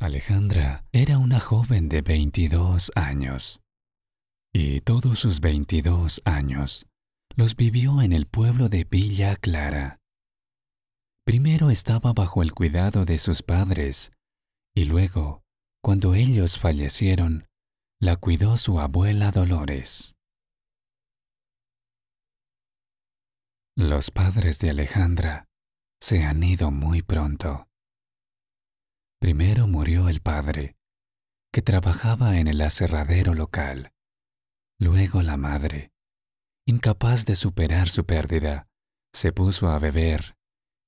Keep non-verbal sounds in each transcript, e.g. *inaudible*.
Alejandra era una joven de 22 años. Y todos sus 22 años los vivió en el pueblo de Villa Clara. Primero estaba bajo el cuidado de sus padres y luego, cuando ellos fallecieron, la cuidó su abuela Dolores. Los padres de Alejandra se han ido muy pronto. Primero murió el padre, que trabajaba en el aserradero local. Luego la madre, incapaz de superar su pérdida, se puso a beber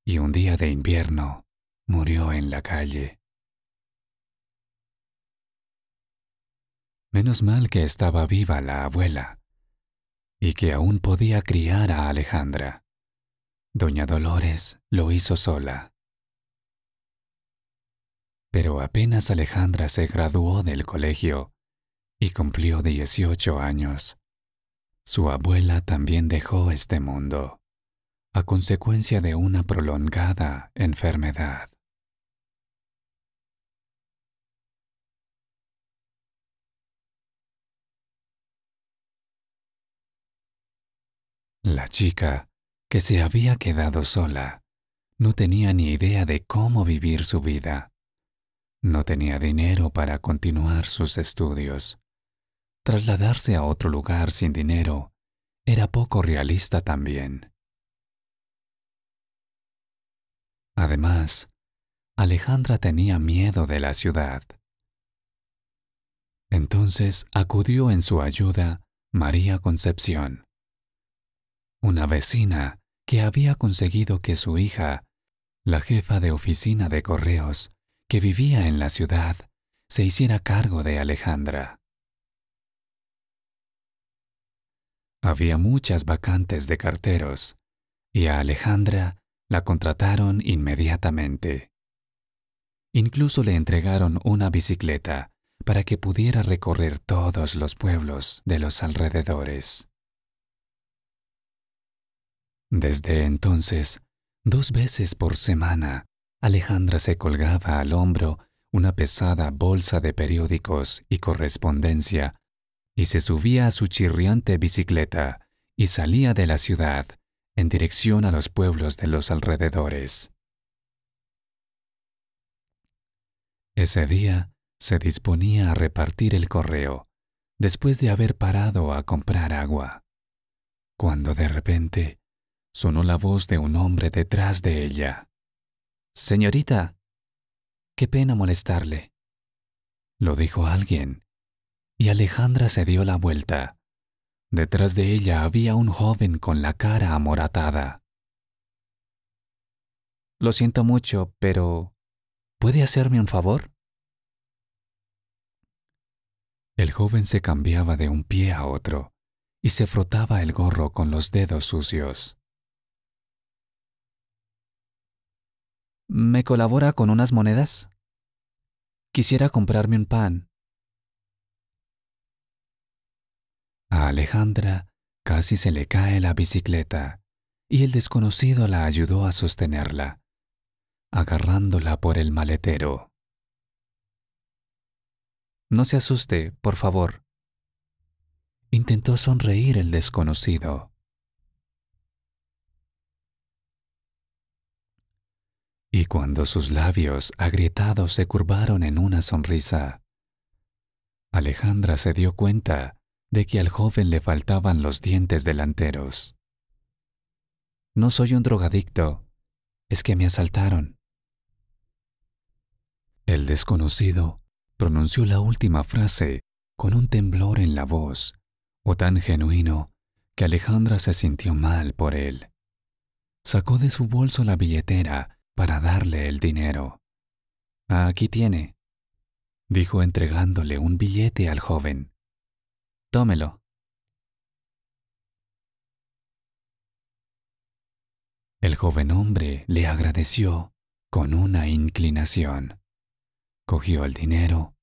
y un día de invierno murió en la calle. Menos mal que estaba viva la abuela y que aún podía criar a Alejandra. Doña Dolores lo hizo sola. Pero apenas Alejandra se graduó del colegio y cumplió 18 años, su abuela también dejó este mundo a consecuencia de una prolongada enfermedad. La chica, que se había quedado sola, no tenía ni idea de cómo vivir su vida. No tenía dinero para continuar sus estudios. Trasladarse a otro lugar sin dinero era poco realista también. Además, Alejandra tenía miedo de la ciudad. Entonces acudió en su ayuda María Concepción, una vecina que había conseguido que su hija, la jefa de oficina de correos, que vivía en la ciudad, se hiciera cargo de Alejandra. Había muchas vacantes de carteros, y a Alejandra la contrataron inmediatamente. Incluso le entregaron una bicicleta para que pudiera recorrer todos los pueblos de los alrededores. Desde entonces, dos veces por semana, Alejandra se colgaba al hombro una pesada bolsa de periódicos y correspondencia, y se subía a su chirriante bicicleta y salía de la ciudad en dirección a los pueblos de los alrededores. Ese día se disponía a repartir el correo, después de haber parado a comprar agua, cuando de repente sonó la voz de un hombre detrás de ella. Señorita, qué pena molestarle. Lo dijo alguien, y Alejandra se dio la vuelta. Detrás de ella había un joven con la cara amoratada. Lo siento mucho, pero ¿puede hacerme un favor? El joven se cambiaba de un pie a otro y se frotaba el gorro con los dedos sucios. ¿Me colabora con unas monedas? Quisiera comprarme un pan. A Alejandra casi se le cae la bicicleta y el desconocido la ayudó a sostenerla, agarrándola por el maletero. No se asuste, por favor. Intentó sonreír el desconocido. y cuando sus labios agrietados se curvaron en una sonrisa, Alejandra se dio cuenta de que al joven le faltaban los dientes delanteros. No soy un drogadicto, es que me asaltaron. El desconocido pronunció la última frase con un temblor en la voz, o tan genuino que Alejandra se sintió mal por él. Sacó de su bolso la billetera para darle el dinero. Aquí tiene, dijo entregándole un billete al joven. Tómelo. El joven hombre le agradeció con una inclinación. Cogió el dinero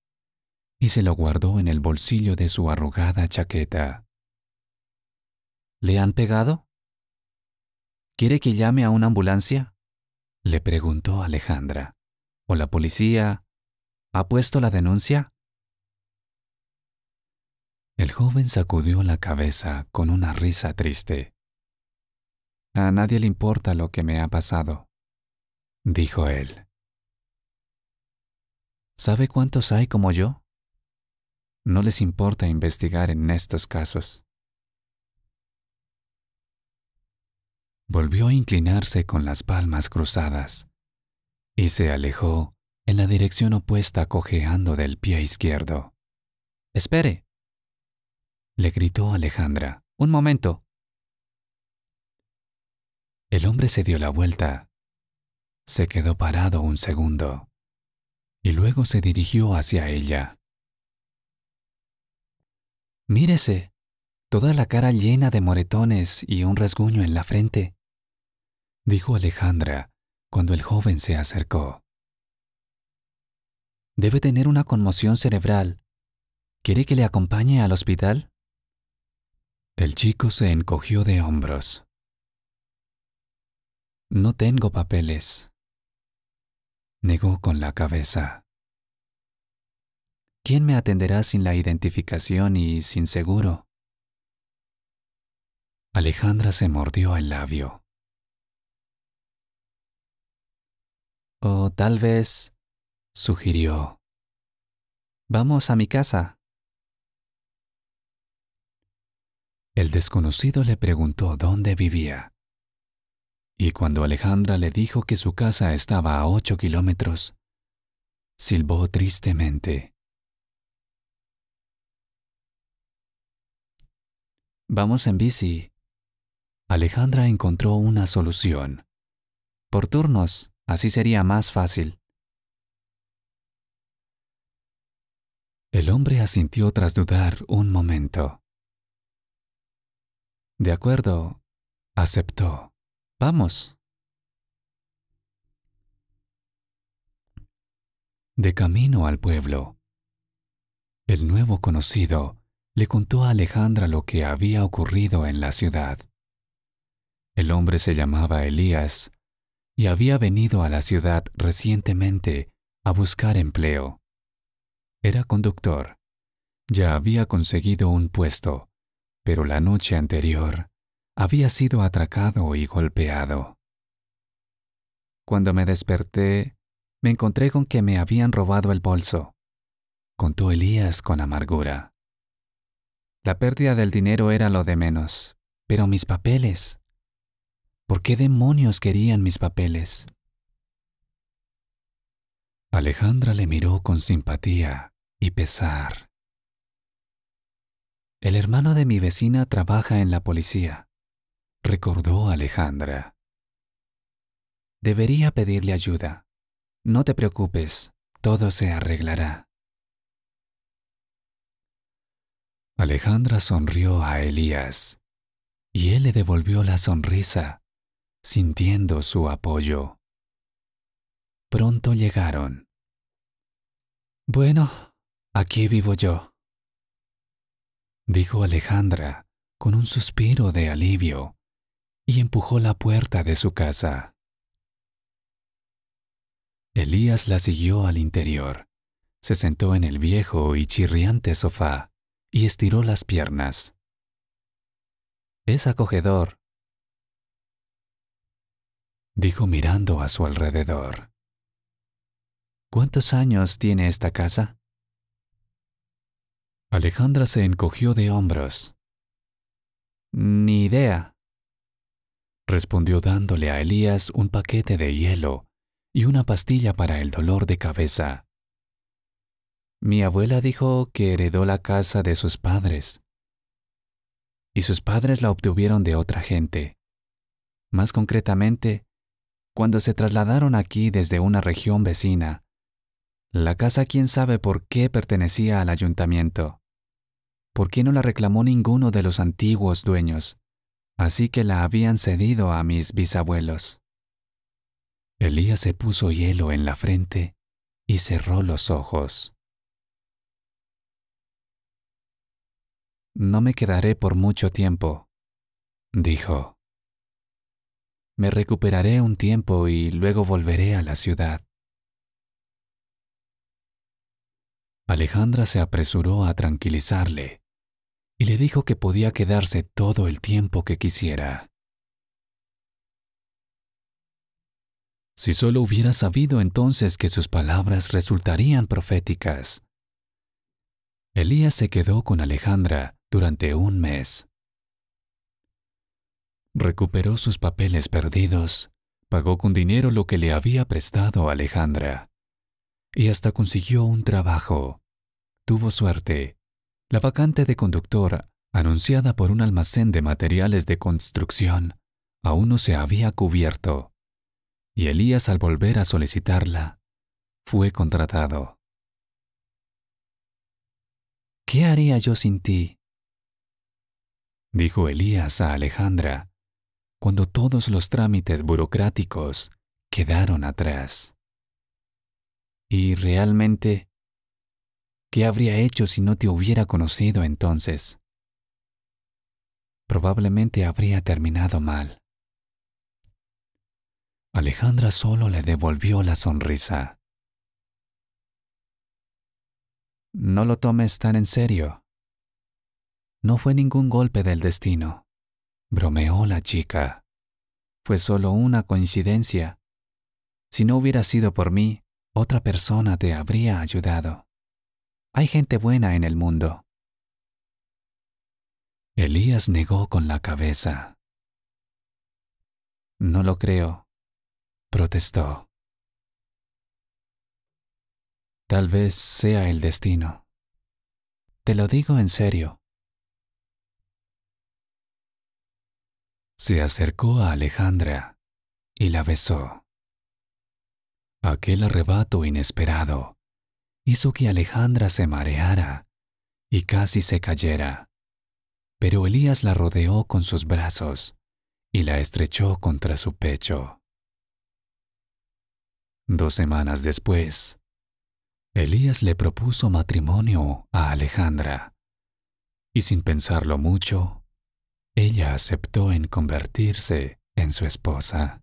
y se lo guardó en el bolsillo de su arrugada chaqueta. ¿Le han pegado? ¿Quiere que llame a una ambulancia? Le preguntó Alejandra. ¿O la policía ha puesto la denuncia? El joven sacudió la cabeza con una risa triste. A nadie le importa lo que me ha pasado, dijo él. ¿Sabe cuántos hay como yo? No les importa investigar en estos casos. volvió a inclinarse con las palmas cruzadas y se alejó en la dirección opuesta cojeando del pie izquierdo. Espere, le gritó Alejandra. Un momento. El hombre se dio la vuelta. Se quedó parado un segundo y luego se dirigió hacia ella. Mírese, toda la cara llena de moretones y un rasguño en la frente dijo Alejandra cuando el joven se acercó. Debe tener una conmoción cerebral. ¿Quiere que le acompañe al hospital? El chico se encogió de hombros. No tengo papeles. Negó con la cabeza. ¿Quién me atenderá sin la identificación y sin seguro? Alejandra se mordió el labio. O tal vez sugirió, vamos a mi casa. El desconocido le preguntó dónde vivía. Y cuando Alejandra le dijo que su casa estaba a ocho kilómetros, silbó tristemente. Vamos en bici. Alejandra encontró una solución. Por turnos. Así sería más fácil. El hombre asintió tras dudar un momento. De acuerdo, aceptó. Vamos. De camino al pueblo, el nuevo conocido le contó a Alejandra lo que había ocurrido en la ciudad. El hombre se llamaba Elías y había venido a la ciudad recientemente a buscar empleo. Era conductor. Ya había conseguido un puesto, pero la noche anterior había sido atracado y golpeado. Cuando me desperté, me encontré con que me habían robado el bolso, contó Elías con amargura. La pérdida del dinero era lo de menos, pero mis papeles, ¿Por qué demonios querían mis papeles? Alejandra le miró con simpatía y pesar. El hermano de mi vecina trabaja en la policía, recordó Alejandra. Debería pedirle ayuda. No te preocupes, todo se arreglará. Alejandra sonrió a Elías y él le devolvió la sonrisa sintiendo su apoyo. Pronto llegaron. Bueno, aquí vivo yo, dijo Alejandra con un suspiro de alivio y empujó la puerta de su casa. Elías la siguió al interior. Se sentó en el viejo y chirriante sofá y estiró las piernas. Es acogedor, dijo mirando a su alrededor. ¿Cuántos años tiene esta casa? Alejandra se encogió de hombros. Ni idea, respondió dándole a Elías un paquete de hielo y una pastilla para el dolor de cabeza. Mi abuela dijo que heredó la casa de sus padres, y sus padres la obtuvieron de otra gente, más concretamente cuando se trasladaron aquí desde una región vecina. La casa quién sabe por qué pertenecía al ayuntamiento. ¿Por qué no la reclamó ninguno de los antiguos dueños? Así que la habían cedido a mis bisabuelos. Elías se puso hielo en la frente y cerró los ojos. No me quedaré por mucho tiempo, dijo. Me recuperaré un tiempo y luego volveré a la ciudad. Alejandra se apresuró a tranquilizarle y le dijo que podía quedarse todo el tiempo que quisiera. Si solo hubiera sabido entonces que sus palabras resultarían proféticas. Elías se quedó con Alejandra durante un mes. Recuperó sus papeles perdidos, pagó con dinero lo que le había prestado Alejandra y hasta consiguió un trabajo. Tuvo suerte. La vacante de conductor, anunciada por un almacén de materiales de construcción, aún no se había cubierto. Y Elías al volver a solicitarla, fue contratado. ¿Qué haría yo sin ti? dijo Elías a Alejandra cuando todos los trámites burocráticos quedaron atrás. Y realmente, ¿qué habría hecho si no te hubiera conocido entonces? Probablemente habría terminado mal. Alejandra solo le devolvió la sonrisa. No lo tomes tan en serio. No fue ningún golpe del destino bromeó la chica. Fue solo una coincidencia. Si no hubiera sido por mí, otra persona te habría ayudado. Hay gente buena en el mundo. Elías negó con la cabeza. No lo creo, protestó. Tal vez sea el destino. Te lo digo en serio. se acercó a Alejandra y la besó. Aquel arrebato inesperado hizo que Alejandra se mareara y casi se cayera, pero Elías la rodeó con sus brazos y la estrechó contra su pecho. Dos semanas después, Elías le propuso matrimonio a Alejandra, y sin pensarlo mucho, ella aceptó en convertirse en su esposa.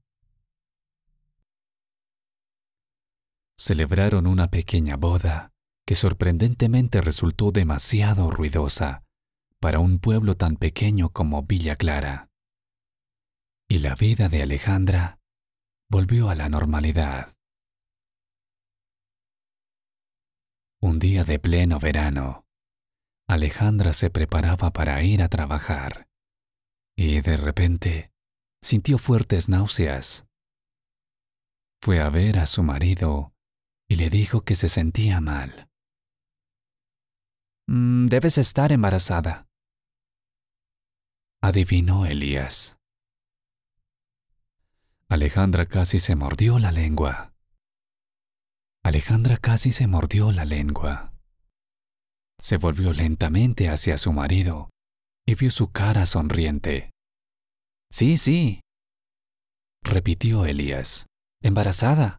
Celebraron una pequeña boda que sorprendentemente resultó demasiado ruidosa para un pueblo tan pequeño como Villa Clara. Y la vida de Alejandra volvió a la normalidad. Un día de pleno verano, Alejandra se preparaba para ir a trabajar y de repente sintió fuertes náuseas. Fue a ver a su marido y le dijo que se sentía mal. Mm, debes estar embarazada. Adivinó Elías. Alejandra casi se mordió la lengua. Alejandra casi se mordió la lengua. Se volvió lentamente hacia su marido y vio su cara sonriente. Sí, sí, repitió Elías. Embarazada.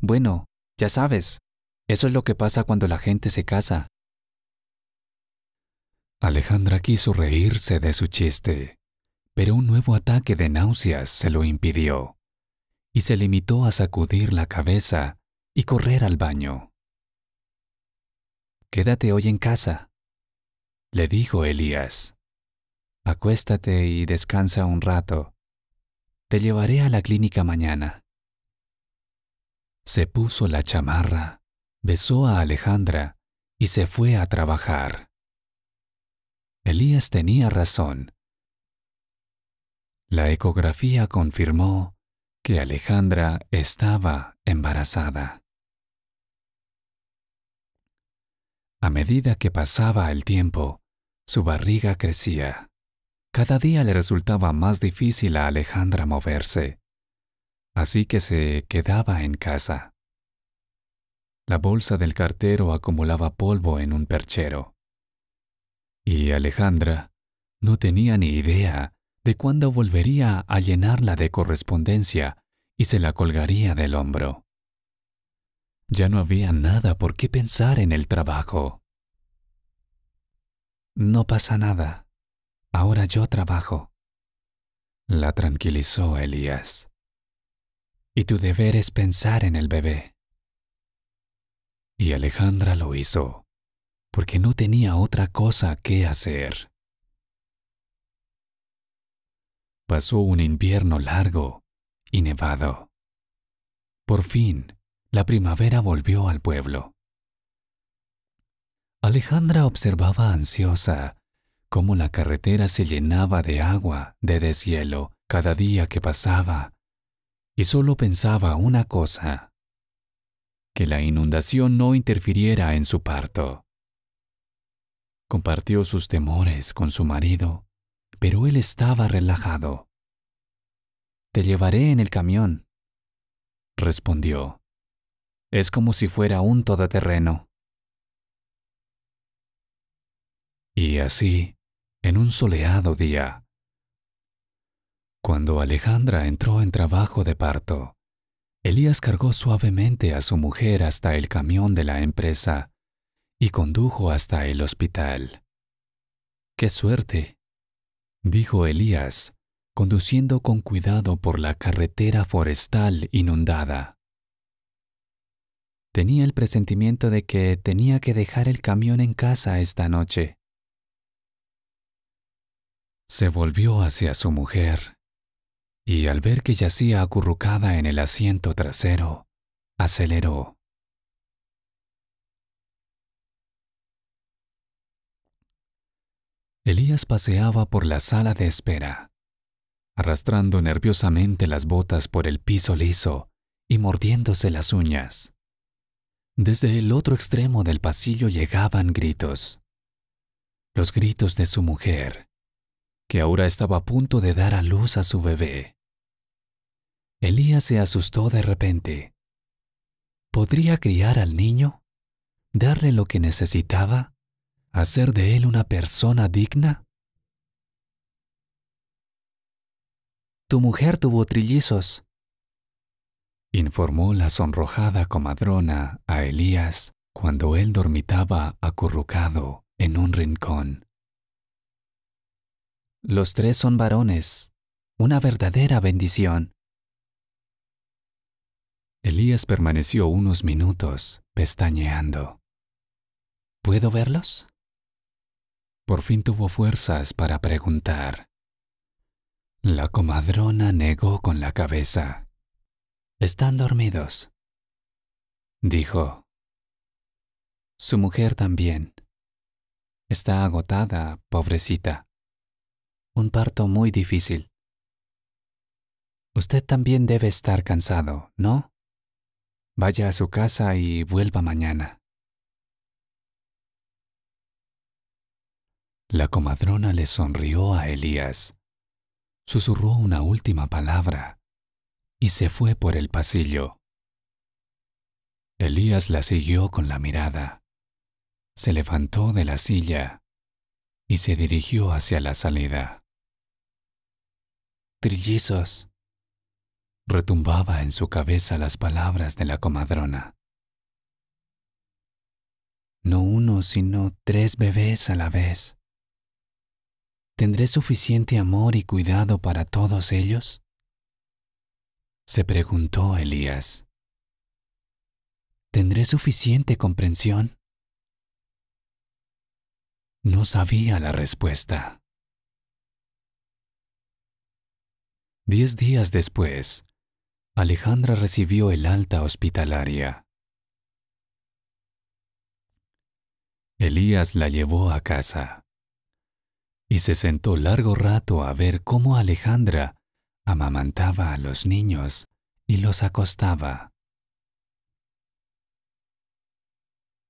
Bueno, ya sabes, eso es lo que pasa cuando la gente se casa. Alejandra quiso reírse de su chiste, pero un nuevo ataque de náuseas se lo impidió, y se limitó a sacudir la cabeza y correr al baño. Quédate hoy en casa, le dijo Elías. Acuéstate y descansa un rato. Te llevaré a la clínica mañana. Se puso la chamarra, besó a Alejandra y se fue a trabajar. Elías tenía razón. La ecografía confirmó que Alejandra estaba embarazada. A medida que pasaba el tiempo, su barriga crecía. Cada día le resultaba más difícil a Alejandra moverse, así que se quedaba en casa. La bolsa del cartero acumulaba polvo en un perchero. Y Alejandra no tenía ni idea de cuándo volvería a llenarla de correspondencia y se la colgaría del hombro. Ya no había nada por qué pensar en el trabajo. No pasa nada, Ahora yo trabajo. La tranquilizó Elías. Y tu deber es pensar en el bebé. Y Alejandra lo hizo, porque no tenía otra cosa que hacer. Pasó un invierno largo y nevado. Por fin, la primavera volvió al pueblo. Alejandra observaba ansiosa cómo la carretera se llenaba de agua, de deshielo, cada día que pasaba, y solo pensaba una cosa, que la inundación no interfiriera en su parto. Compartió sus temores con su marido, pero él estaba relajado. Te llevaré en el camión, respondió. Es como si fuera un todoterreno. Y así, en un soleado día. Cuando Alejandra entró en trabajo de parto, Elías cargó suavemente a su mujer hasta el camión de la empresa y condujo hasta el hospital. ¡Qué suerte! dijo Elías, conduciendo con cuidado por la carretera forestal inundada. Tenía el presentimiento de que tenía que dejar el camión en casa esta noche, se volvió hacia su mujer y al ver que yacía acurrucada en el asiento trasero, aceleró. Elías paseaba por la sala de espera, arrastrando nerviosamente las botas por el piso liso y mordiéndose las uñas. Desde el otro extremo del pasillo llegaban gritos. Los gritos de su mujer, que ahora estaba a punto de dar a luz a su bebé. Elías se asustó de repente. ¿Podría criar al niño? ¿Darle lo que necesitaba? ¿Hacer de él una persona digna? Tu mujer tuvo trillizos, informó la sonrojada comadrona a Elías cuando él dormitaba acurrucado en un rincón. Los tres son varones, una verdadera bendición. Elías permaneció unos minutos, pestañeando. ¿Puedo verlos? Por fin tuvo fuerzas para preguntar. La comadrona negó con la cabeza. Están dormidos, dijo. Su mujer también. Está agotada, pobrecita un parto muy difícil. Usted también debe estar cansado, ¿no? Vaya a su casa y vuelva mañana. La comadrona le sonrió a Elías, susurró una última palabra y se fue por el pasillo. Elías la siguió con la mirada, se levantó de la silla y se dirigió hacia la salida. Trillizos. Retumbaba en su cabeza las palabras de la comadrona. No uno, sino tres bebés a la vez. ¿Tendré suficiente amor y cuidado para todos ellos? Se preguntó Elías. ¿Tendré suficiente comprensión? No sabía la respuesta. Diez días después, Alejandra recibió el alta hospitalaria. Elías la llevó a casa y se sentó largo rato a ver cómo Alejandra amamantaba a los niños y los acostaba.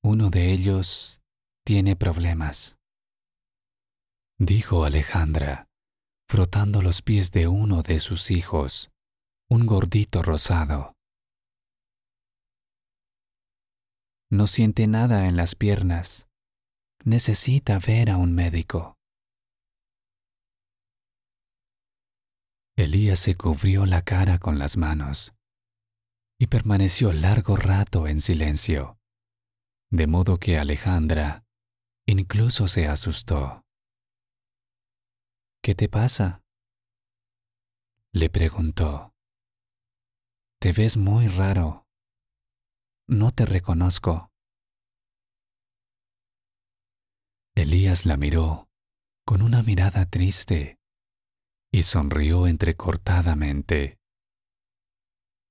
Uno de ellos tiene problemas, dijo Alejandra frotando los pies de uno de sus hijos, un gordito rosado. No siente nada en las piernas. Necesita ver a un médico. Elías se cubrió la cara con las manos y permaneció largo rato en silencio, de modo que Alejandra incluso se asustó. ¿Qué te pasa? le preguntó. Te ves muy raro. No te reconozco. Elías la miró con una mirada triste y sonrió entrecortadamente.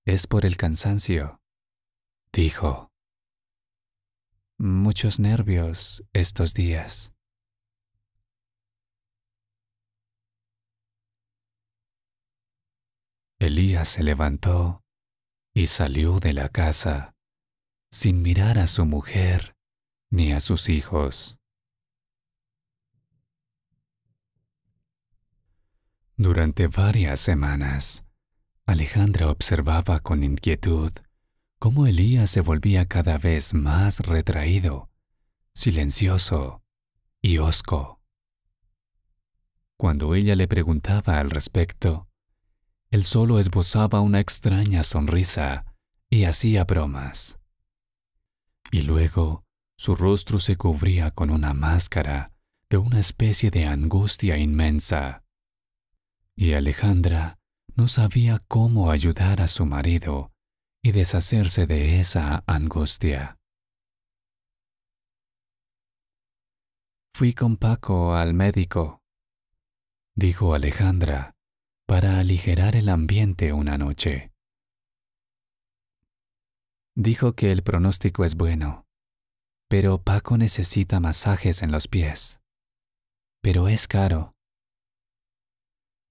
Es por el cansancio, dijo. Muchos nervios estos días. Elías se levantó y salió de la casa, sin mirar a su mujer ni a sus hijos. Durante varias semanas, Alejandra observaba con inquietud cómo Elías se volvía cada vez más retraído, silencioso y hosco. Cuando ella le preguntaba al respecto, él solo esbozaba una extraña sonrisa y hacía bromas. Y luego su rostro se cubría con una máscara de una especie de angustia inmensa. Y Alejandra no sabía cómo ayudar a su marido y deshacerse de esa angustia. Fui con Paco al médico, dijo Alejandra para aligerar el ambiente una noche. Dijo que el pronóstico es bueno, pero Paco necesita masajes en los pies. Pero es caro.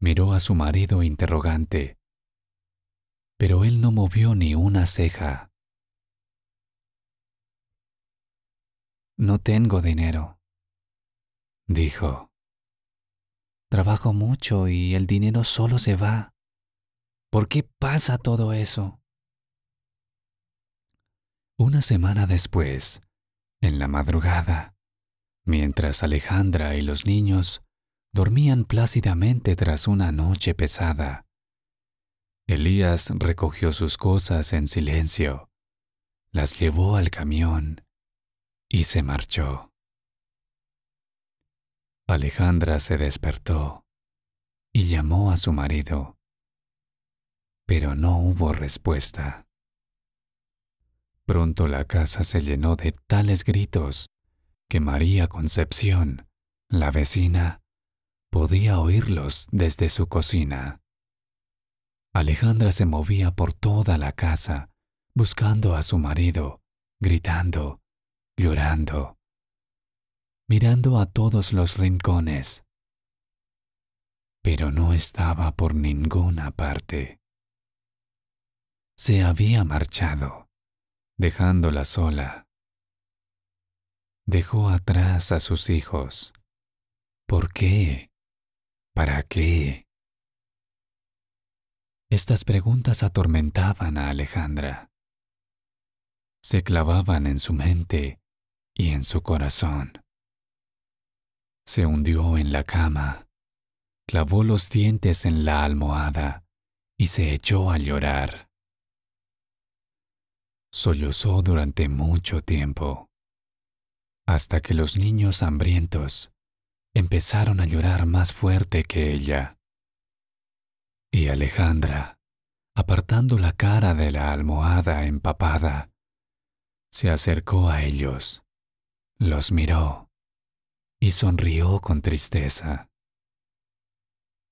Miró a su marido interrogante, pero él no movió ni una ceja. No tengo dinero, dijo. Trabajo mucho y el dinero solo se va. ¿Por qué pasa todo eso? Una semana después, en la madrugada, mientras Alejandra y los niños dormían plácidamente tras una noche pesada, Elías recogió sus cosas en silencio, las llevó al camión y se marchó. Alejandra se despertó y llamó a su marido, pero no hubo respuesta. Pronto la casa se llenó de tales gritos que María Concepción, la vecina, podía oírlos desde su cocina. Alejandra se movía por toda la casa, buscando a su marido, gritando, llorando mirando a todos los rincones. Pero no estaba por ninguna parte. Se había marchado, dejándola sola. Dejó atrás a sus hijos. ¿Por qué? ¿Para qué? Estas preguntas atormentaban a Alejandra. Se clavaban en su mente y en su corazón. Se hundió en la cama, clavó los dientes en la almohada y se echó a llorar. Sollozó durante mucho tiempo, hasta que los niños hambrientos empezaron a llorar más fuerte que ella. Y Alejandra, apartando la cara de la almohada empapada, se acercó a ellos, los miró y sonrió con tristeza.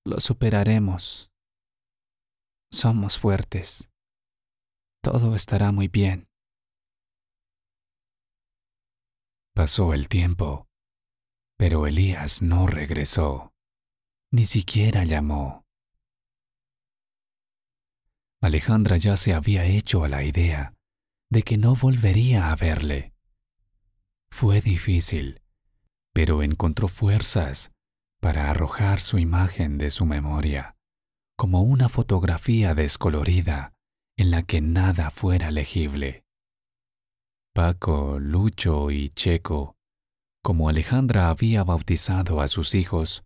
Lo superaremos. Somos fuertes. Todo estará muy bien. Pasó el tiempo, pero Elías no regresó, ni siquiera llamó. Alejandra ya se había hecho a la idea de que no volvería a verle. Fue difícil pero encontró fuerzas para arrojar su imagen de su memoria, como una fotografía descolorida en la que nada fuera legible. Paco, Lucho y Checo, como Alejandra había bautizado a sus hijos,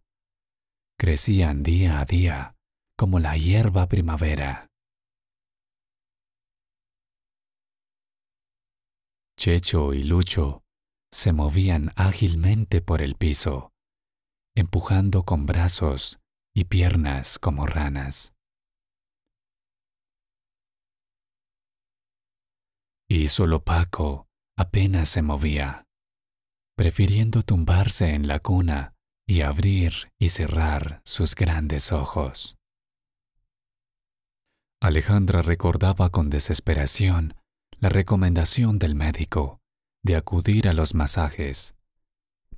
crecían día a día como la hierba primavera. Checho y Lucho se movían ágilmente por el piso, empujando con brazos y piernas como ranas. Y solo Paco apenas se movía, prefiriendo tumbarse en la cuna y abrir y cerrar sus grandes ojos. Alejandra recordaba con desesperación la recomendación del médico de acudir a los masajes,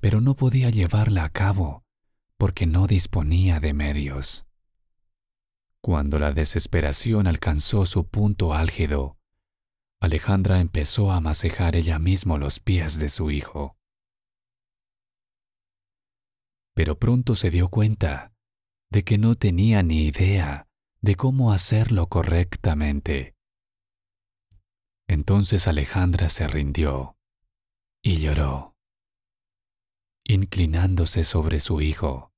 pero no podía llevarla a cabo porque no disponía de medios. Cuando la desesperación alcanzó su punto álgido, Alejandra empezó a macejar ella misma los pies de su hijo. Pero pronto se dio cuenta de que no tenía ni idea de cómo hacerlo correctamente. Entonces Alejandra se rindió y lloró, inclinándose sobre su hijo.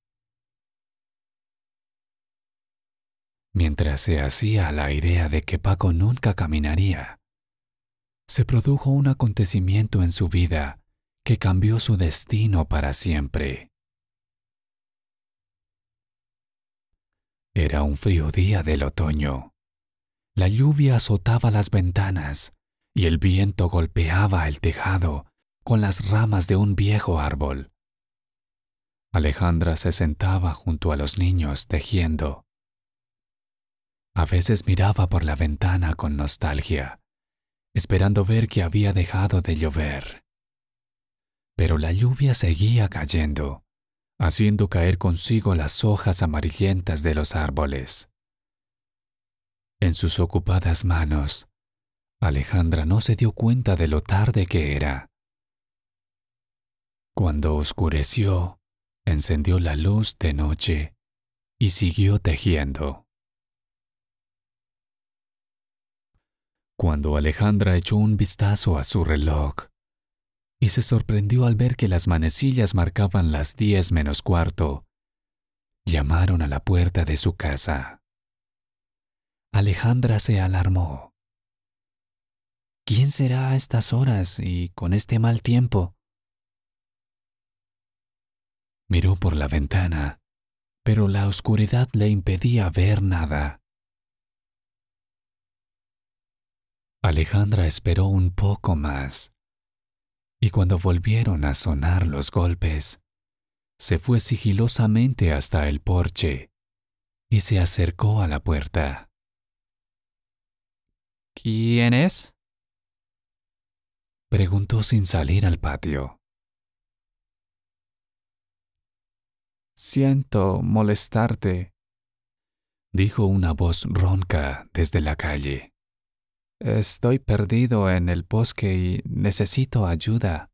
Mientras se hacía la idea de que Paco nunca caminaría, se produjo un acontecimiento en su vida que cambió su destino para siempre. Era un frío día del otoño. La lluvia azotaba las ventanas y el viento golpeaba el tejado con las ramas de un viejo árbol. Alejandra se sentaba junto a los niños tejiendo. A veces miraba por la ventana con nostalgia, esperando ver que había dejado de llover. Pero la lluvia seguía cayendo, haciendo caer consigo las hojas amarillentas de los árboles. En sus ocupadas manos, Alejandra no se dio cuenta de lo tarde que era. Cuando oscureció, encendió la luz de noche y siguió tejiendo. Cuando Alejandra echó un vistazo a su reloj y se sorprendió al ver que las manecillas marcaban las diez menos cuarto, llamaron a la puerta de su casa. Alejandra se alarmó. ¿Quién será a estas horas y con este mal tiempo? Miró por la ventana, pero la oscuridad le impedía ver nada. Alejandra esperó un poco más, y cuando volvieron a sonar los golpes, se fue sigilosamente hasta el porche y se acercó a la puerta. ¿Quién es? preguntó sin salir al patio. Siento molestarte, dijo una voz ronca desde la calle. Estoy perdido en el bosque y necesito ayuda.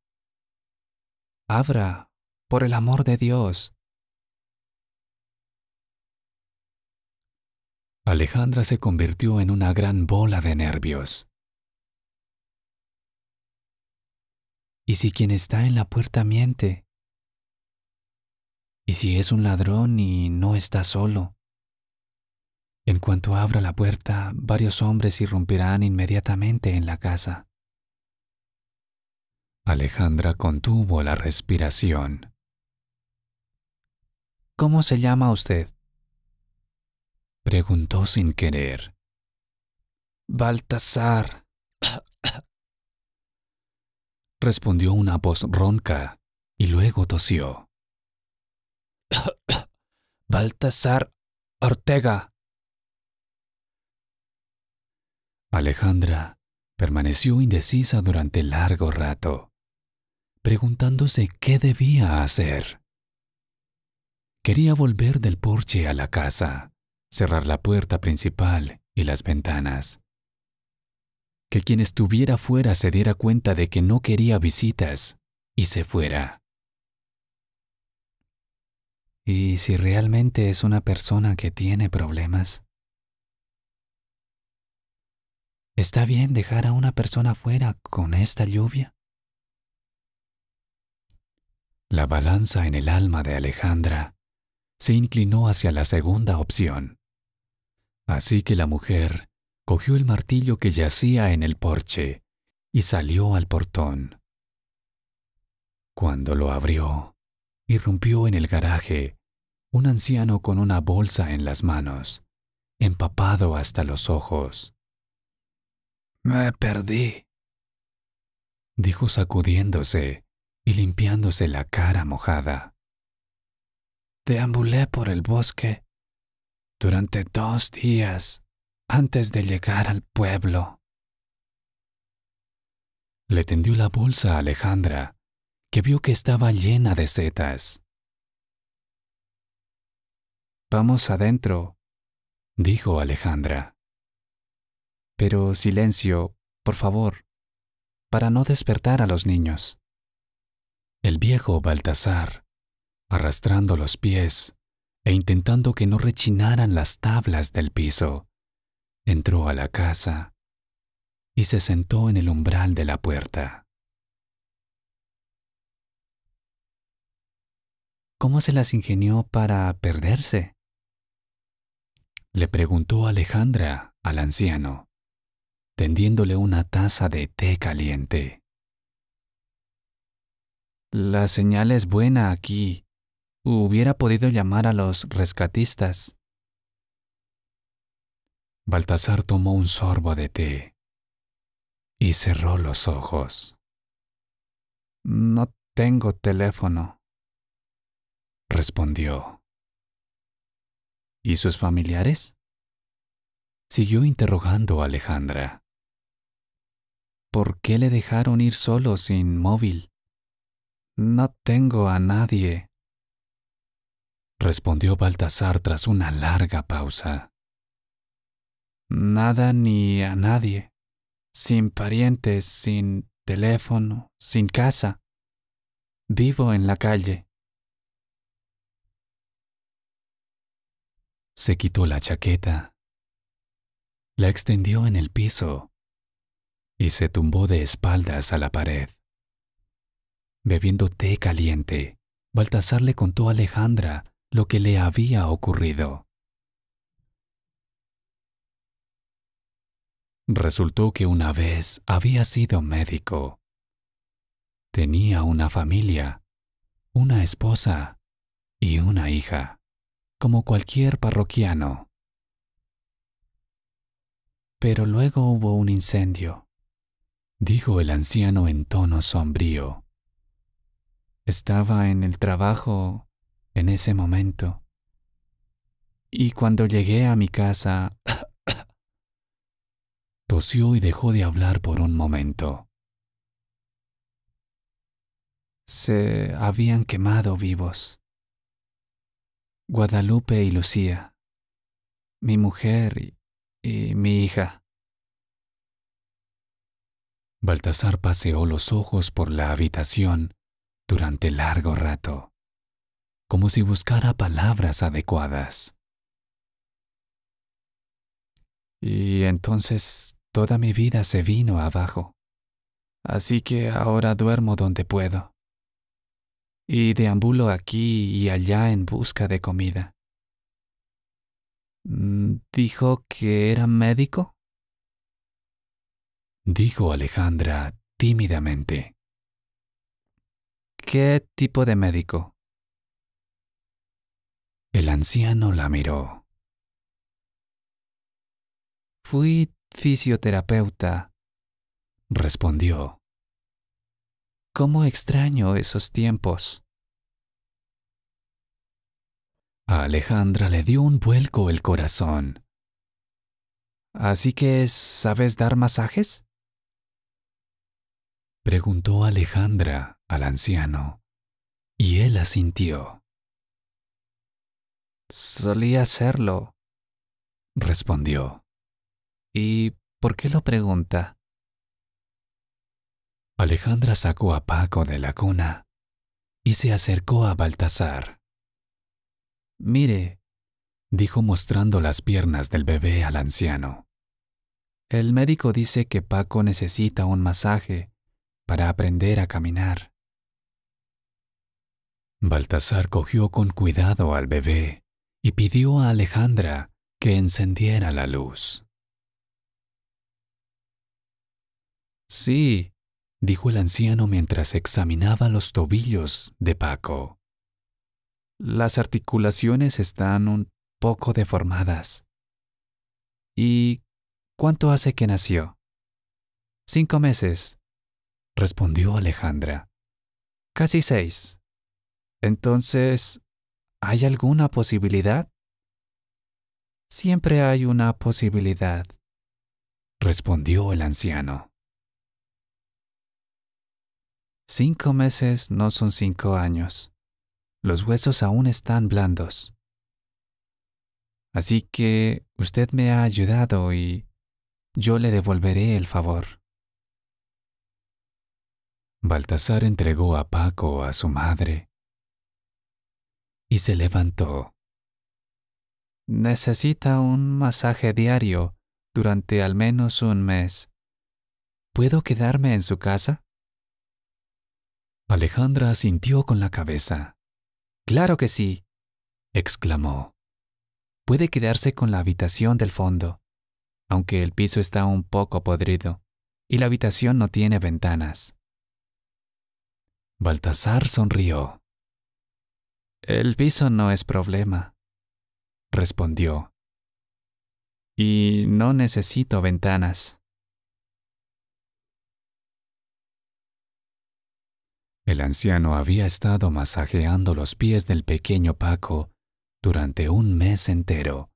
Abra, por el amor de Dios. Alejandra se convirtió en una gran bola de nervios. ¿Y si quien está en la puerta miente? ¿Y si es un ladrón y no está solo? En cuanto abra la puerta, varios hombres irrumpirán inmediatamente en la casa. Alejandra contuvo la respiración. ¿Cómo se llama usted? Preguntó sin querer. Baltasar. Respondió una voz ronca y luego tosió. *coughs* Baltasar Ortega. Alejandra permaneció indecisa durante largo rato, preguntándose qué debía hacer. Quería volver del porche a la casa, cerrar la puerta principal y las ventanas. Que quien estuviera fuera se diera cuenta de que no quería visitas y se fuera y si realmente es una persona que tiene problemas. ¿Está bien dejar a una persona fuera con esta lluvia? La balanza en el alma de Alejandra se inclinó hacia la segunda opción. Así que la mujer cogió el martillo que yacía en el porche y salió al portón. Cuando lo abrió, irrumpió en el garaje un anciano con una bolsa en las manos, empapado hasta los ojos. Me perdí, dijo sacudiéndose y limpiándose la cara mojada. Deambulé por el bosque durante dos días antes de llegar al pueblo. Le tendió la bolsa a Alejandra que vio que estaba llena de setas. Vamos adentro, dijo Alejandra. Pero silencio, por favor, para no despertar a los niños. El viejo Baltasar, arrastrando los pies e intentando que no rechinaran las tablas del piso, entró a la casa y se sentó en el umbral de la puerta. ¿Cómo se las ingenió para perderse? Le preguntó Alejandra al anciano, tendiéndole una taza de té caliente. La señal es buena aquí. Hubiera podido llamar a los rescatistas. Baltasar tomó un sorbo de té y cerró los ojos. No tengo teléfono respondió. ¿Y sus familiares? Siguió interrogando a Alejandra. ¿Por qué le dejaron ir solo sin móvil? No tengo a nadie, respondió Baltasar tras una larga pausa. Nada ni a nadie, sin parientes, sin teléfono, sin casa. Vivo en la calle. Se quitó la chaqueta, la extendió en el piso y se tumbó de espaldas a la pared. Bebiendo té caliente, Baltasar le contó a Alejandra lo que le había ocurrido. Resultó que una vez había sido médico. Tenía una familia, una esposa y una hija como cualquier parroquiano. Pero luego hubo un incendio, dijo el anciano en tono sombrío. Estaba en el trabajo en ese momento. Y cuando llegué a mi casa, *coughs* tosió y dejó de hablar por un momento. Se habían quemado vivos. Guadalupe y Lucía, mi mujer y, mi hija. Baltasar paseó los ojos por la habitación durante largo rato, como si buscara palabras adecuadas. Y entonces toda mi vida se vino abajo, así que ahora duermo donde puedo y deambulo aquí y allá en busca de comida. Mm, ¿Dijo que era médico? Dijo Alejandra tímidamente. ¿Qué tipo de médico? El anciano la miró. Fui fisioterapeuta, respondió. Cómo extraño esos tiempos. A Alejandra le dio un vuelco el corazón. ¿Así que sabes dar masajes? Preguntó Alejandra al anciano, y él asintió. Solía hacerlo, respondió. ¿Y por qué lo pregunta? Alejandra sacó a Paco de la cuna y se acercó a Baltasar. Mire, dijo mostrando las piernas del bebé al anciano. El médico dice que Paco necesita un masaje para aprender a caminar. Baltasar cogió con cuidado al bebé y pidió a Alejandra que encendiera la luz. Sí, dijo el anciano mientras examinaba los tobillos de Paco. Las articulaciones están un poco deformadas. ¿Y cuánto hace que nació? Cinco meses, respondió Alejandra. Casi seis. Entonces, ¿hay alguna posibilidad? Siempre hay una posibilidad, respondió el anciano. Cinco meses no son cinco años. Los huesos aún están blandos. Así que usted me ha ayudado y yo le devolveré el favor. Baltasar entregó a Paco a su madre y se levantó. Necesita un masaje diario durante al menos un mes. ¿Puedo quedarme en su casa? Alejandra asintió con la cabeza. Claro que sí, exclamó. Puede quedarse con la habitación del fondo, aunque el piso está un poco podrido y la habitación no tiene ventanas. Baltasar sonrió. El piso no es problema, respondió. Y no necesito ventanas. El anciano había estado masajeando los pies del pequeño Paco durante un mes entero,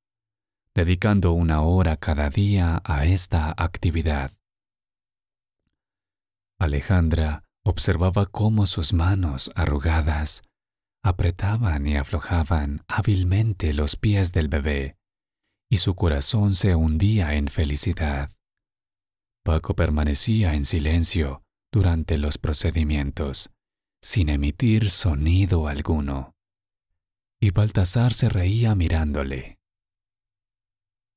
dedicando una hora cada día a esta actividad. Alejandra observaba cómo sus manos arrugadas apretaban y aflojaban hábilmente los pies del bebé, y su corazón se hundía en felicidad. Paco permanecía en silencio durante los procedimientos, sin emitir sonido alguno, y Baltasar se reía mirándole.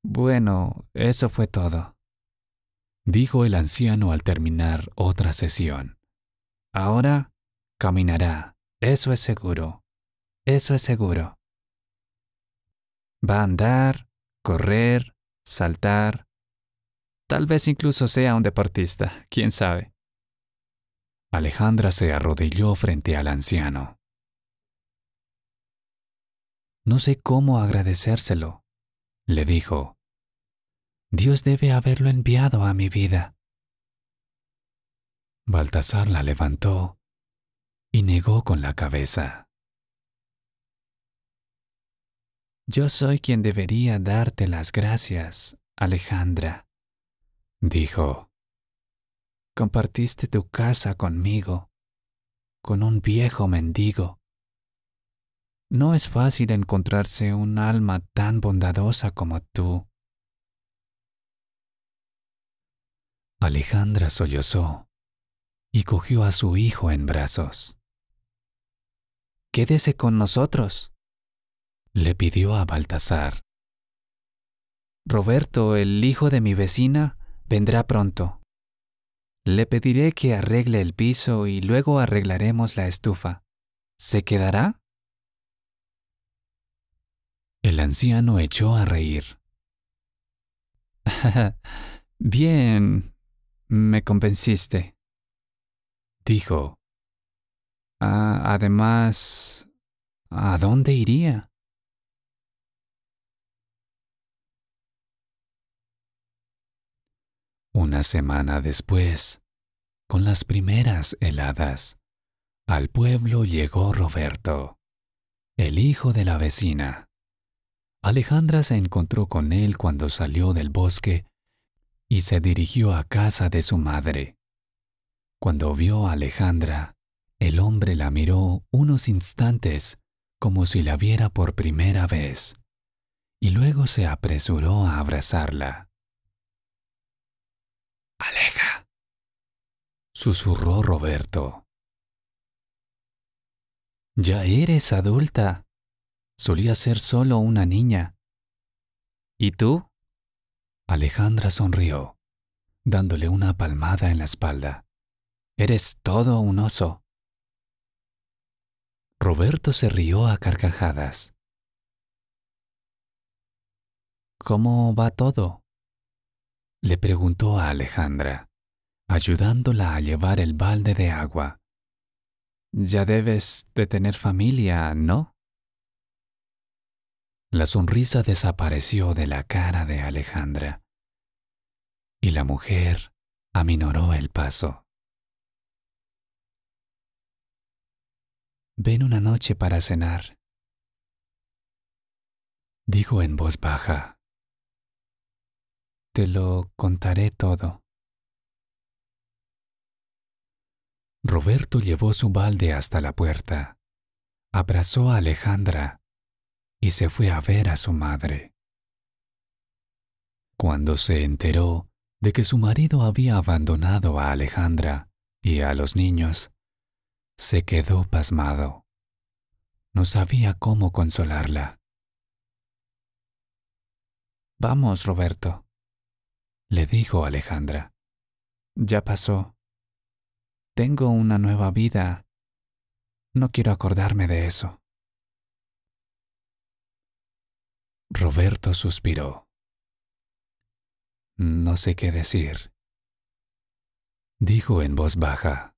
Bueno, eso fue todo, dijo el anciano al terminar otra sesión. Ahora caminará, eso es seguro, eso es seguro. Va a andar, correr, saltar, tal vez incluso sea un deportista, quién sabe. Alejandra se arrodilló frente al anciano. No sé cómo agradecérselo, le dijo. Dios debe haberlo enviado a mi vida. Baltasar la levantó y negó con la cabeza. Yo soy quien debería darte las gracias, Alejandra, dijo. Compartiste tu casa conmigo, con un viejo mendigo. No es fácil encontrarse un alma tan bondadosa como tú. Alejandra sollozó y cogió a su hijo en brazos. Quédese con nosotros, le pidió a Baltasar. Roberto, el hijo de mi vecina, vendrá pronto. Le pediré que arregle el piso y luego arreglaremos la estufa. ¿Se quedará? El anciano echó a reír. *laughs* Bien, me convenciste, dijo. Ah, además, ¿a dónde iría? Una semana después, con las primeras heladas, al pueblo llegó Roberto, el hijo de la vecina. Alejandra se encontró con él cuando salió del bosque y se dirigió a casa de su madre. Cuando vio a Alejandra, el hombre la miró unos instantes como si la viera por primera vez, y luego se apresuró a abrazarla. Aleja, susurró Roberto. Ya eres adulta. Solía ser solo una niña. ¿Y tú? Alejandra sonrió, dándole una palmada en la espalda. Eres todo un oso. Roberto se rió a carcajadas. ¿Cómo va todo? le preguntó a Alejandra, ayudándola a llevar el balde de agua. Ya debes de tener familia, ¿no? La sonrisa desapareció de la cara de Alejandra y la mujer aminoró el paso. Ven una noche para cenar, dijo en voz baja te lo contaré todo. Roberto llevó su balde hasta la puerta, abrazó a Alejandra y se fue a ver a su madre. Cuando se enteró de que su marido había abandonado a Alejandra y a los niños, se quedó pasmado. No sabía cómo consolarla. Vamos, Roberto, le dijo Alejandra. Ya pasó. Tengo una nueva vida. No quiero acordarme de eso. Roberto suspiró. No sé qué decir. Dijo en voz baja.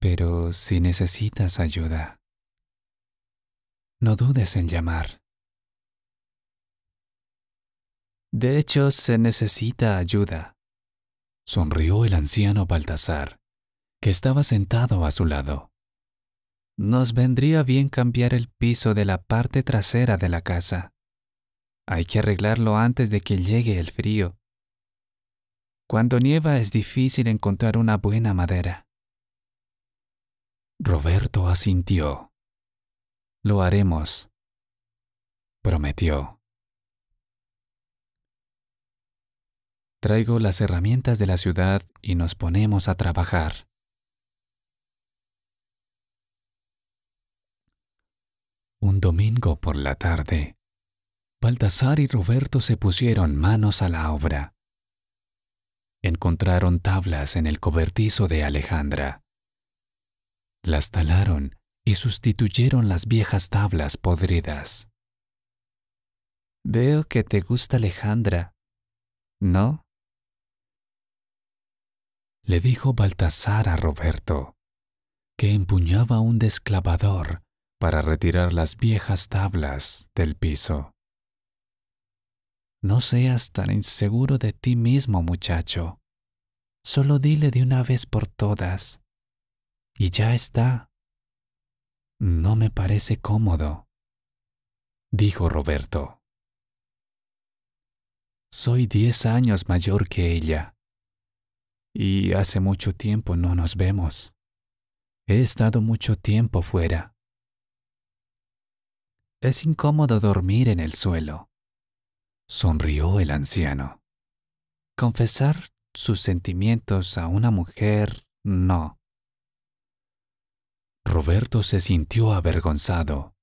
Pero si necesitas ayuda, no dudes en llamar. De hecho, se necesita ayuda. Sonrió el anciano Baltasar, que estaba sentado a su lado. Nos vendría bien cambiar el piso de la parte trasera de la casa. Hay que arreglarlo antes de que llegue el frío. Cuando nieva es difícil encontrar una buena madera. Roberto asintió. Lo haremos, prometió. Traigo las herramientas de la ciudad y nos ponemos a trabajar. Un domingo por la tarde, Baltasar y Roberto se pusieron manos a la obra. Encontraron tablas en el cobertizo de Alejandra. Las talaron y sustituyeron las viejas tablas podridas. Veo que te gusta Alejandra, ¿no? le dijo Baltasar a Roberto, que empuñaba un desclavador para retirar las viejas tablas del piso. No seas tan inseguro de ti mismo, muchacho. Solo dile de una vez por todas. Y ya está. No me parece cómodo, dijo Roberto. Soy diez años mayor que ella. Y hace mucho tiempo no nos vemos. He estado mucho tiempo fuera. Es incómodo dormir en el suelo. Sonrió el anciano. Confesar sus sentimientos a una mujer, no. Roberto se sintió avergonzado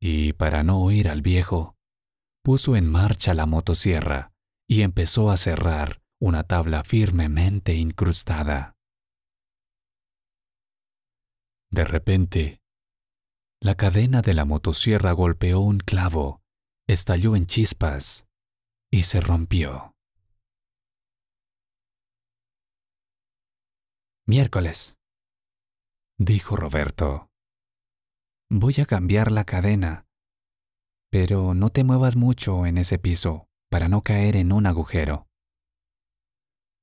y, para no oír al viejo, puso en marcha la motosierra y empezó a cerrar una tabla firmemente incrustada. De repente, la cadena de la motosierra golpeó un clavo, estalló en chispas y se rompió. Miércoles, dijo Roberto. Voy a cambiar la cadena, pero no te muevas mucho en ese piso para no caer en un agujero.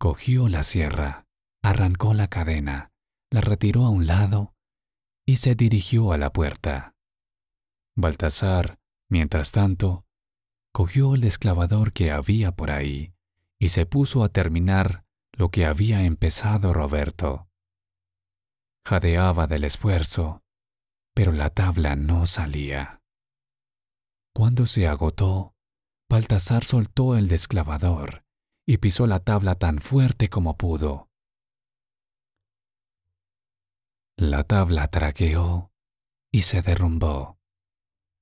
Cogió la sierra, arrancó la cadena, la retiró a un lado y se dirigió a la puerta. Baltasar, mientras tanto, cogió el desclavador que había por ahí y se puso a terminar lo que había empezado Roberto. Jadeaba del esfuerzo, pero la tabla no salía. Cuando se agotó, Baltasar soltó el desclavador y pisó la tabla tan fuerte como pudo. La tabla traqueó y se derrumbó,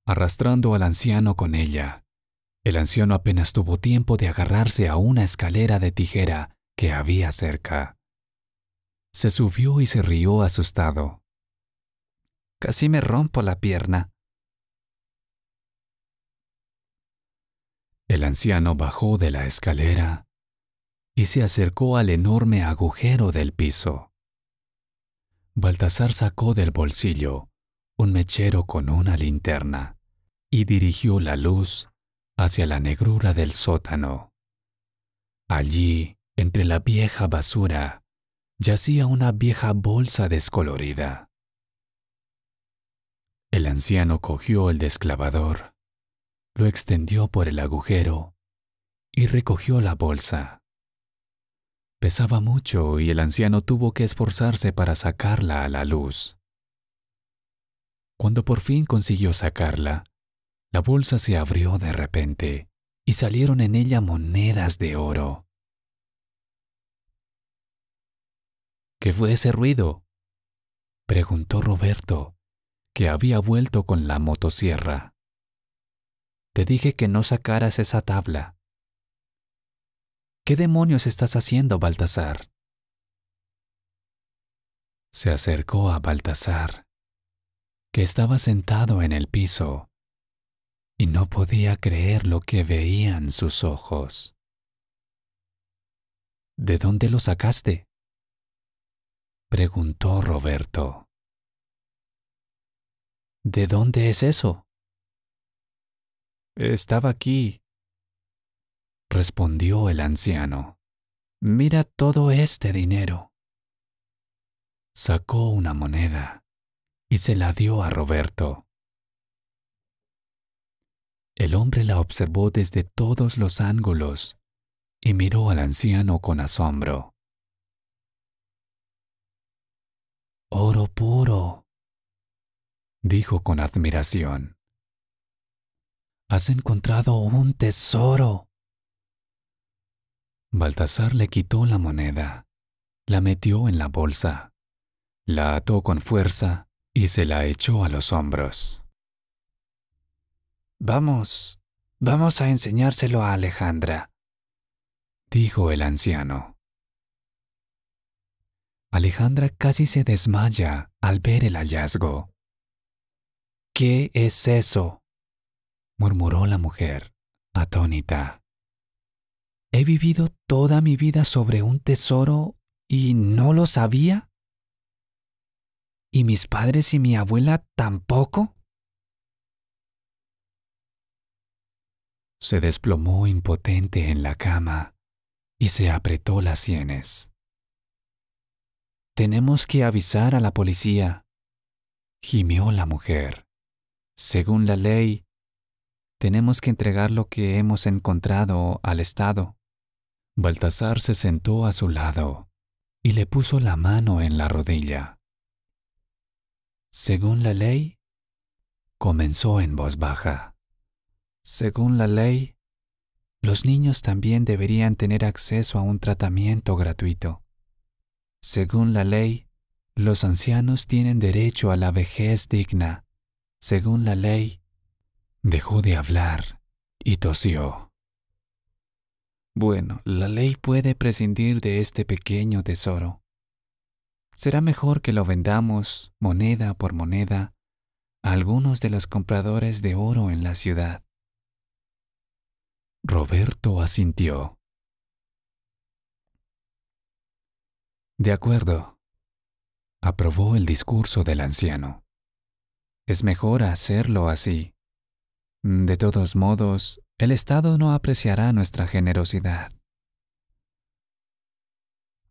arrastrando al anciano con ella. El anciano apenas tuvo tiempo de agarrarse a una escalera de tijera que había cerca. Se subió y se rió asustado. Casi me rompo la pierna. El anciano bajó de la escalera y se acercó al enorme agujero del piso. Baltasar sacó del bolsillo un mechero con una linterna y dirigió la luz hacia la negrura del sótano. Allí, entre la vieja basura, yacía una vieja bolsa descolorida. El anciano cogió el desclavador, lo extendió por el agujero y recogió la bolsa. Pesaba mucho y el anciano tuvo que esforzarse para sacarla a la luz. Cuando por fin consiguió sacarla, la bolsa se abrió de repente y salieron en ella monedas de oro. ¿Qué fue ese ruido? preguntó Roberto, que había vuelto con la motosierra. Te dije que no sacaras esa tabla, ¿Qué demonios estás haciendo, Baltasar? Se acercó a Baltasar, que estaba sentado en el piso, y no podía creer lo que veían sus ojos. ¿De dónde lo sacaste? preguntó Roberto. ¿De dónde es eso? Estaba aquí, respondió el anciano. Mira todo este dinero. Sacó una moneda y se la dio a Roberto. El hombre la observó desde todos los ángulos y miró al anciano con asombro. Oro puro, dijo con admiración. Has encontrado un tesoro. Baltasar le quitó la moneda, la metió en la bolsa, la ató con fuerza y se la echó a los hombros. Vamos, vamos a enseñárselo a Alejandra, dijo el anciano. Alejandra casi se desmaya al ver el hallazgo. ¿Qué es eso? murmuró la mujer, atónita. ¿He vivido toda mi vida sobre un tesoro y no lo sabía? ¿Y mis padres y mi abuela tampoco? Se desplomó impotente en la cama y se apretó las sienes. Tenemos que avisar a la policía, gimió la mujer. Según la ley, tenemos que entregar lo que hemos encontrado al Estado. Baltasar se sentó a su lado y le puso la mano en la rodilla. Según la ley, comenzó en voz baja. Según la ley, los niños también deberían tener acceso a un tratamiento gratuito. Según la ley, los ancianos tienen derecho a la vejez digna. Según la ley, dejó de hablar y tosió. Bueno, la ley puede prescindir de este pequeño tesoro. Será mejor que lo vendamos, moneda por moneda, a algunos de los compradores de oro en la ciudad. Roberto asintió. De acuerdo, aprobó el discurso del anciano. Es mejor hacerlo así. De todos modos, el Estado no apreciará nuestra generosidad.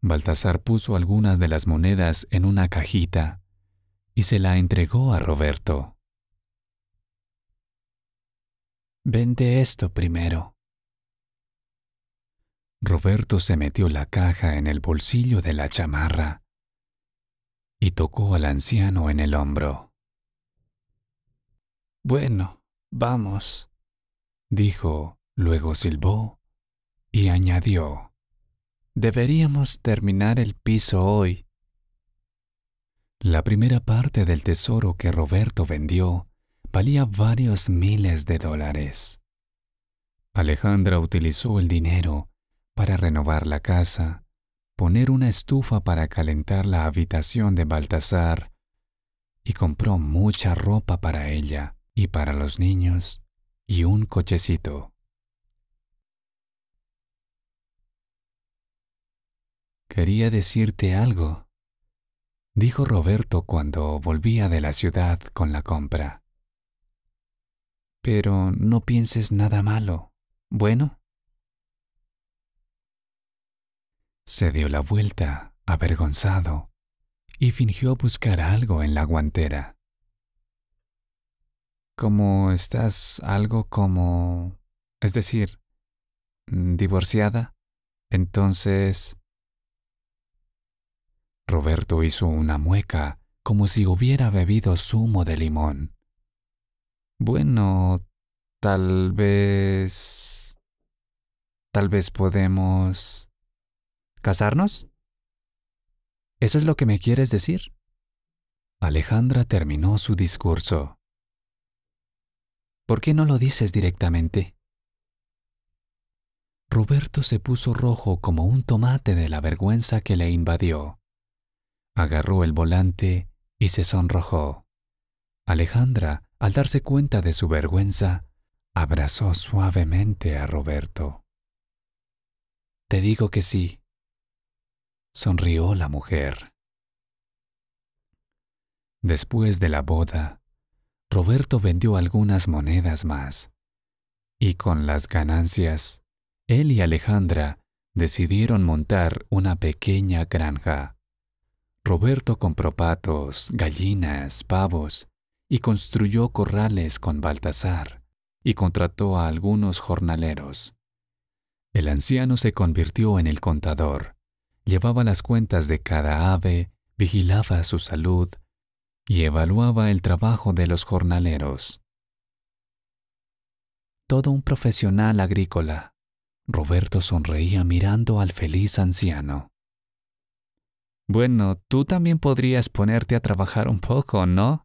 Baltasar puso algunas de las monedas en una cajita y se la entregó a Roberto. Vende esto primero. Roberto se metió la caja en el bolsillo de la chamarra y tocó al anciano en el hombro. Bueno, vamos, dijo, luego silbó y añadió, Deberíamos terminar el piso hoy. La primera parte del tesoro que Roberto vendió valía varios miles de dólares. Alejandra utilizó el dinero para renovar la casa, poner una estufa para calentar la habitación de Baltasar y compró mucha ropa para ella y para los niños y un cochecito. Quería decirte algo, dijo Roberto cuando volvía de la ciudad con la compra. Pero no pienses nada malo, ¿bueno? Se dio la vuelta, avergonzado, y fingió buscar algo en la guantera como estás algo como... es decir, mm, divorciada, entonces... Roberto hizo una mueca como si hubiera bebido zumo de limón. Bueno, tal vez... Tal vez podemos... ¿Casarnos? ¿Eso es lo que me quieres decir? Alejandra terminó su discurso. ¿Por qué no lo dices directamente? Roberto se puso rojo como un tomate de la vergüenza que le invadió. Agarró el volante y se sonrojó. Alejandra, al darse cuenta de su vergüenza, abrazó suavemente a Roberto. Te digo que sí, sonrió la mujer. Después de la boda, Roberto vendió algunas monedas más. Y con las ganancias, él y Alejandra decidieron montar una pequeña granja. Roberto compró patos, gallinas, pavos y construyó corrales con Baltasar y contrató a algunos jornaleros. El anciano se convirtió en el contador, llevaba las cuentas de cada ave, vigilaba su salud y evaluaba el trabajo de los jornaleros. Todo un profesional agrícola, Roberto sonreía mirando al feliz anciano. Bueno, tú también podrías ponerte a trabajar un poco, ¿no?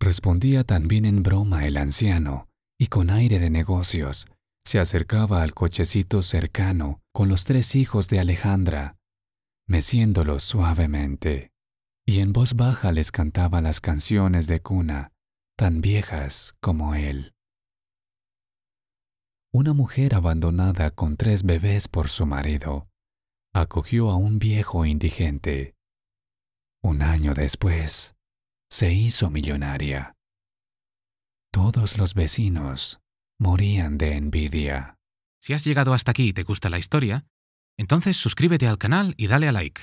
Respondía también en broma el anciano, y con aire de negocios, se acercaba al cochecito cercano con los tres hijos de Alejandra, meciéndolos suavemente y en voz baja les cantaba las canciones de cuna, tan viejas como él. Una mujer abandonada con tres bebés por su marido acogió a un viejo indigente. Un año después, se hizo millonaria. Todos los vecinos morían de envidia. Si has llegado hasta aquí y te gusta la historia, entonces suscríbete al canal y dale a like.